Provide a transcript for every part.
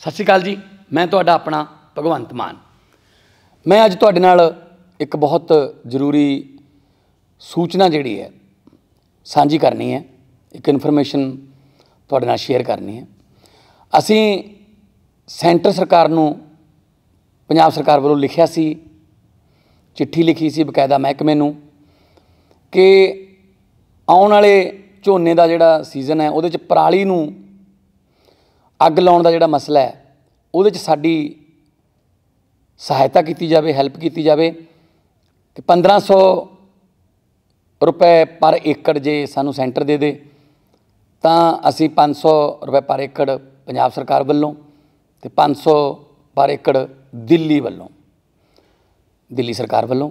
ਸਤਿ ਸ਼੍ਰੀ ਅਕਾਲ ਜੀ ਮੈਂ ਤੁਹਾਡਾ ਆਪਣਾ ਭਗਵੰਤ ਮਾਨ ਮੈਂ ਅੱਜ ਤੁਹਾਡੇ ਨਾਲ ਇੱਕ ਬਹੁਤ ਜ਼ਰੂਰੀ ਸੂਚਨਾ ਜਿਹੜੀ ਹੈ ਸਾਂਝੀ ਕਰਨੀ ਹੈ ਇੱਕ ਇਨਫੋਰਮੇਸ਼ਨ ਤੁਹਾਡੇ ਨਾਲ ਸ਼ੇਅਰ ਕਰਨੀ ਹੈ ਅਸੀਂ ਸੈਂਟਰ ਸਰਕਾਰ ਨੂੰ ਪੰਜਾਬ ਸਰਕਾਰ ਵੱਲੋਂ ਲਿਖਿਆ ਸੀ ਚਿੱਠੀ ਲਿਖੀ ਸੀ ਬਕਾਇਦਾ ਮਹਿਕਮੇ ਨੂੰ ਕਿ ਆਉਣ ਵਾਲੇ ਝੋਨੇ ਦਾ ਜਿਹੜਾ ਸੀਜ਼ਨ ਹੈ ਉਹਦੇ ਚ ਪਰਾਲੀ ਨੂੰ ਅੱਗ ਲਾਉਣ ਦਾ ਜਿਹੜਾ ਮਸਲਾ ਹੈ ਉਹਦੇ 'ਚ ਸਾਡੀ ਸਹਾਇਤਾ ਕੀਤੀ ਜਾਵੇ ਹੈਲਪ ਕੀਤੀ ਜਾਵੇ ਤੇ 1500 ਰੁਪਏ ਪਰ ਏਕੜ ਜੇ ਸਾਨੂੰ ਸੈਂਟਰ ਦੇ ਦੇ ਤਾਂ ਅਸੀਂ 500 ਰੁਪਏ ਪਰ ਏਕੜ ਪੰਜਾਬ ਸਰਕਾਰ ਵੱਲੋਂ ਤੇ 500 ਪਰ ਏਕੜ ਦਿੱਲੀ ਵੱਲੋਂ ਦਿੱਲੀ ਸਰਕਾਰ ਵੱਲੋਂ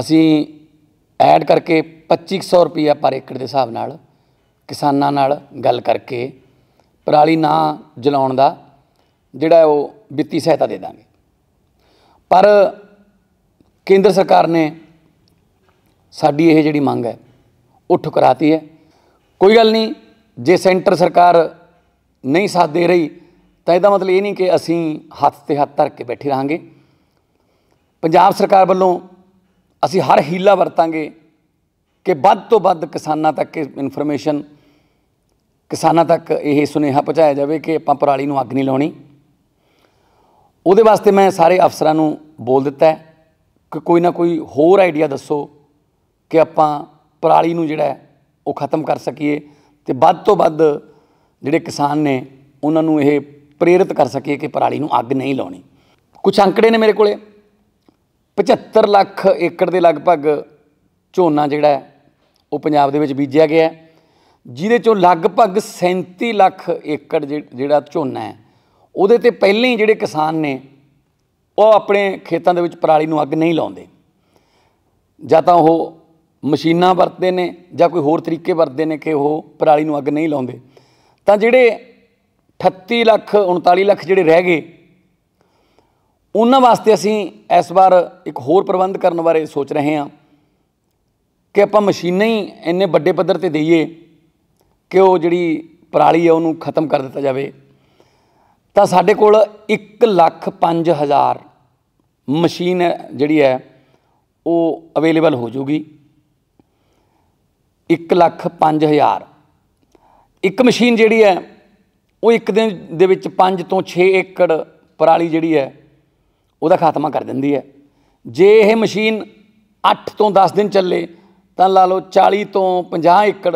ਅਸੀਂ ਐਡ ਕਰਕੇ 2500 ਰੁਪਏ ਪਰ ਏਕੜ ਦੇ ਹਿਸਾਬ ਨਾਲ ਕਿਸਾਨਾਂ ਨਾਲ ਗੱਲ ਕਰਕੇ ਪਰਾਲੀ ਨਾ ਜਲਾਉਣ ਦਾ ਜਿਹੜਾ ਉਹ ਵਿੱਤੀ ਸਹਾਇਤਾ ਦੇ ਦਾਂਗੇ ਪਰ ਕੇਂਦਰ ਸਰਕਾਰ ਨੇ ਸਾਡੀ ਇਹ ਜਿਹੜੀ ਮੰਗ ਹੈ ਉਹ ਠੁਕਰਾਤੀ ਹੈ ਕੋਈ ਗੱਲ ਨਹੀਂ ਜੇ ਸੈਂਟਰ ਸਰਕਾਰ ਨਹੀਂ ਸਾਥ ਦੇ ਰਹੀ ਤਾਂ ਇਹਦਾ ਮਤਲਬ ਇਹ ਨਹੀਂ ਕਿ ਅਸੀਂ ਹੱਥ ਤੇ ਹੱਥ ਧਰ ਕੇ ਬੈਠੇ ਰਹਾਂਗੇ ਪੰਜਾਬ ਸਰਕਾਰ ਵੱਲੋਂ ਅਸੀਂ ਹਰ ਹੀਲਾ ਵਰਤਾਂਗੇ ਕਿ ਵੱਧ ਤੋਂ ਵੱਧ ਕਿਸਾਨਾਂ ਤੱਕ ਇਨਫੋਰਮੇਸ਼ਨ ਕਿਸਾਨਾਂ ਤੱਕ ਇਹ ਸੁਨੇਹਾ ਪਹੁੰਚਾਇਆ ਜਾਵੇ ਕਿ ਆਪਾਂ ਪਰਾਲੀ ਨੂੰ ਅੱਗ ਨਹੀਂ ਲਾਉਣੀ ਉਹਦੇ ਵਾਸਤੇ ਮੈਂ ਸਾਰੇ ਅਫਸਰਾਂ ਨੂੰ ਬੋਲ ਦਿੱਤਾ ਹੈ ਕਿ ਕੋਈ ਨਾ ਕੋਈ ਹੋਰ ਆਈਡੀਆ ਦੱਸੋ ਕਿ ਆਪਾਂ ਪਰਾਲੀ ਨੂੰ ਜਿਹੜਾ ਉਹ ਖਤਮ ਕਰ ਸਕੀਏ ਤੇ ਵੱਧ ਤੋਂ ਵੱਧ ਜਿਹੜੇ ਕਿਸਾਨ ਨੇ ਉਹਨਾਂ ਨੂੰ ਇਹ ਪ੍ਰੇਰਿਤ ਕਰ ਸਕੀਏ ਕਿ ਪਰਾਲੀ ਨੂੰ ਅੱਗ ਨਹੀਂ ਲਾਉਣੀ ਕੁਝ ਅੰਕੜੇ ਨੇ ਮੇਰੇ ਕੋਲੇ 75 ਲੱਖ ਏਕੜ ਦੇ ਲਗਭਗ ਝੋਨਾ ਜਿਹੜਾ ਉਹ ਪੰਜਾਬ ਦੇ ਵਿੱਚ ਬੀਜਿਆ ਗਿਆ ਹੈ ਜਿਹਦੇ ਚੋਂ ਲਗਭਗ 37 ਲੱਖ ਏਕੜ ਜਿਹੜਾ ਝੋਨਾ ਹੈ ਉਹਦੇ ਤੇ ਪਹਿਲਾਂ ਹੀ ਜਿਹੜੇ ਕਿਸਾਨ ਨੇ ਉਹ ਆਪਣੇ ਖੇਤਾਂ ਦੇ ਵਿੱਚ ਪਰਾਲੀ ਨੂੰ ਅੱਗ ਨਹੀਂ ਲਾਉਂਦੇ ਜਾਂ ਤਾਂ ਉਹ ਮਸ਼ੀਨਾਂ ਵਰਤਦੇ ਨੇ ਜਾਂ ਕੋਈ ਹੋਰ ਤਰੀਕੇ ਵਰਤਦੇ ਨੇ ਕਿ ਉਹ ਪਰਾਲੀ ਨੂੰ ਅੱਗ ਨਹੀਂ ਲਾਉਂਦੇ ਤਾਂ ਜਿਹੜੇ 38 ਲੱਖ 39 ਲੱਖ ਜਿਹੜੇ ਰਹਿ ਗਏ ਉਹਨਾਂ ਵਾਸਤੇ ਅਸੀਂ ਇਸ ਵਾਰ ਇੱਕ ਹੋਰ ਪ੍ਰਬੰਧ ਕਰਨ ਬਾਰੇ ਸੋਚ ਰਹੇ ਹਾਂ ਕਿ ਆਪਾਂ ਮਸ਼ੀਨਾਂ ਹੀ ਇੰਨੇ ਵੱਡੇ ਪੱਧਰ ਤੇ ਦਈਏ ਕਿ ਉਹ ਜਿਹੜੀ ਪਰਾਲੀ ਹੈ ਉਹਨੂੰ ਖਤਮ ਕਰ ਦਿੱਤਾ ਜਾਵੇ ਤਾਂ ਸਾਡੇ ਕੋਲ 1 ਲੱਖ ਹਜ਼ਾਰ ਮਸ਼ੀਨ ਜਿਹੜੀ ਹੈ ਉਹ ਅਵੇਲੇਬਲ ਹੋ ਜੂਗੀ 1 ਲੱਖ ਹਜ਼ਾਰ ਇੱਕ ਮਸ਼ੀਨ ਜਿਹੜੀ ਹੈ ਉਹ ਇੱਕ ਦਿਨ ਦੇ ਵਿੱਚ 5 ਤੋਂ 6 ਏਕੜ ਪਰਾਲੀ ਜਿਹੜੀ ਹੈ ਉਹਦਾ ਖਾਤਮਾ ਕਰ ਦਿੰਦੀ ਹੈ ਜੇ ਇਹ ਮਸ਼ੀਨ 8 ਤੋਂ 10 ਦਿਨ ਚੱਲੇ ਤਾਂ ਲਾ ਲਓ 40 ਤੋਂ 50 ਏਕੜ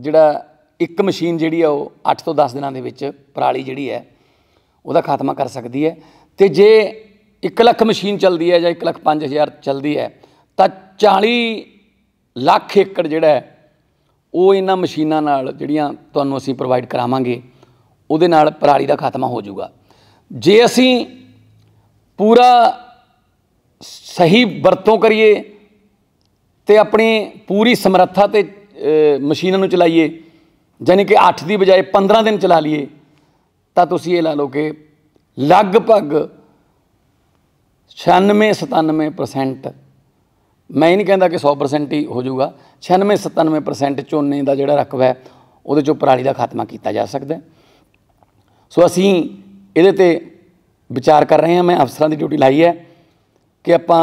ਜਿਹੜਾ ਇੱਕ ਮਸ਼ੀਨ ਜਿਹੜੀ ਆ ਉਹ 8 ਤੋਂ 10 ਦਿਨਾਂ ਦੇ ਵਿੱਚ ਪਰਾਲੀ ਜਿਹੜੀ ਹੈ ਉਹਦਾ ਖਾਤਮਾ ਕਰ ਸਕਦੀ ਹੈ ਤੇ ਜੇ 1 ਲੱਖ ਮਸ਼ੀਨ ਚੱਲਦੀ ਹੈ ਜਾਂ 1 ਲੱਖ 5000 ਚੱਲਦੀ ਹੈ ਤਾਂ 40 ਲੱਖ ਏਕੜ ਜਿਹੜਾ ਉਹ ਇਹਨਾਂ ਮਸ਼ੀਨਾਂ ਨਾਲ ਜਿਹੜੀਆਂ ਤੁਹਾਨੂੰ ਅਸੀਂ ਪ੍ਰੋਵਾਈਡ ਕਰਾਵਾਂਗੇ ਉਹਦੇ ਨਾਲ ਪਰਾਲੀ ਦਾ ਖਾਤਮਾ ਹੋ ਜਾਊਗਾ ਜੇ ਅਸੀਂ ਪੂਰਾ ਸਹੀ ਵਰਤੋਂ ਕਰੀਏ ਤੇ ਆਪਣੀ ਪੂਰੀ ਸਮਰੱਥਾ ਤੇ ਮਸ਼ੀਨਾਂ ਨੂੰ ਚਲਾਈਏ ਯਾਨੀ ਕਿ 8 ਦੀ ਬਜਾਏ 15 ਦਿਨ ਚਲਾ ਲਈਏ ਤਾਂ ਤੁਸੀਂ ਇਹ ਲਾ ਲਓ ਕਿ ਲਗਭਗ 96-97% ਮੈਂ ਨਹੀਂ ਕਹਿੰਦਾ ਕਿ 100% ਹੀ ਹੋ ਜਾਊਗਾ 96-97% ਝੋਨੇ ਦਾ ਜਿਹੜਾ ਰਕਬਾ ਹੈ ਉਹਦੇ ਚੋਂ ਪਰਾਲੀ ਦਾ ਖਾਤਮਾ ਕੀਤਾ ਜਾ ਸਕਦਾ ਸੋ ਅਸੀਂ ਇਹਦੇ ਤੇ ਵਿਚਾਰ ਕਰ ਰਹੇ ਹਾਂ ਮੈਂ ਅਫਸਰਾਂ ਦੀ ਡਿਊਟੀ ਲਾਈ ਹੈ ਕਿ ਆਪਾਂ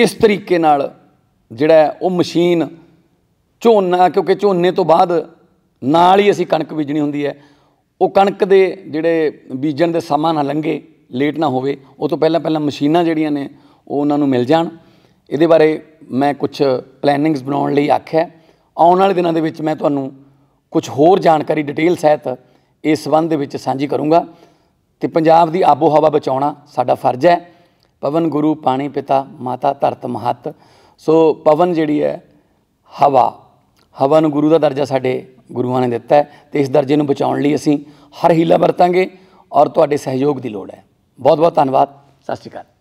ਕਿਸ ਤਰੀਕੇ ਨਾਲ ਜਿਹੜਾ ਉਹ ਮਸ਼ੀਨ ਝੋਨਾ ਕਿਉਂਕਿ ਝੋਨੇ ਤੋਂ ਬਾਅਦ ਨਾਲ ਹੀ ਅਸੀਂ ਕਣਕ ਬੀਜਣੀ ਹੁੰਦੀ ਹੈ ਉਹ ਕਣਕ ਦੇ ਜਿਹੜੇ ਬੀਜਣ ਦੇ ਸਮਾਂ ਨਾ ਲੰਘੇ ਲੇਟ ਨਾ ਹੋਵੇ ਉਹ ਤੋਂ ਪਹਿਲਾਂ ਪਹਿਲਾਂ ਮਸ਼ੀਨਾਂ ਜਿਹੜੀਆਂ ਨੇ ਉਹ ਉਹਨਾਂ ਨੂੰ ਮਿਲ ਜਾਣ ਇਹਦੇ ਬਾਰੇ ਮੈਂ ਕੁਝ ਪਲੈਨਿੰਗਸ ਬਣਾਉਣ ਲਈ ਆਖਿਆ ਆਉਣ ਵਾਲੇ ਦਿਨਾਂ ਦੇ ਵਿੱਚ ਮੈਂ ਤੁਹਾਨੂੰ ਕੁਝ ਹੋਰ ਜਾਣਕਾਰੀ ਡਿਟੇਲ ਸਹਿਤ ਇਸ ਸੰਬੰਧ ਦੇ ਵਿੱਚ ਸਾਂਝੀ ਕਰੂੰਗਾ ਤੇ ਪੰਜਾਬ ਦੀ ਆਬੋ ਹਵਾ ਬਚਾਉਣਾ ਸਾਡਾ ਫਰਜ਼ ਹੈ ਪਵਨ ਗੁਰੂ ਪਾਣੀ ਪਿਤਾ ਮਾਤਾ ਧਰਤ ਮਹਤ ਸੋ ਪਵਨ ਜਿਹੜੀ ਹੈ ਹਵਾ ਹਵਾ ਨੂੰ ਗੁਰੂ ਦਾ ਦਰਜਾ ਸਾਡੇ ਗੁਰੂਆਂ ਨੇ ਦਿੱਤਾ ਹੈ ਤੇ ਇਸ ਦਰਜੇ ਨੂੰ ਬਚਾਉਣ ਲਈ ਅਸੀਂ ਹਰ ਹੀਲਾ ਵਰਤਾਂਗੇ ਔਰ ਤੁਹਾਡੇ ਸਹਿਯੋਗ ਦੀ ਲੋੜ ਹੈ ਬਹੁਤ ਬਹੁਤ ਧੰਨਵਾਦ ਸਤਿ ਸ਼੍ਰੀ ਅਕਾਲ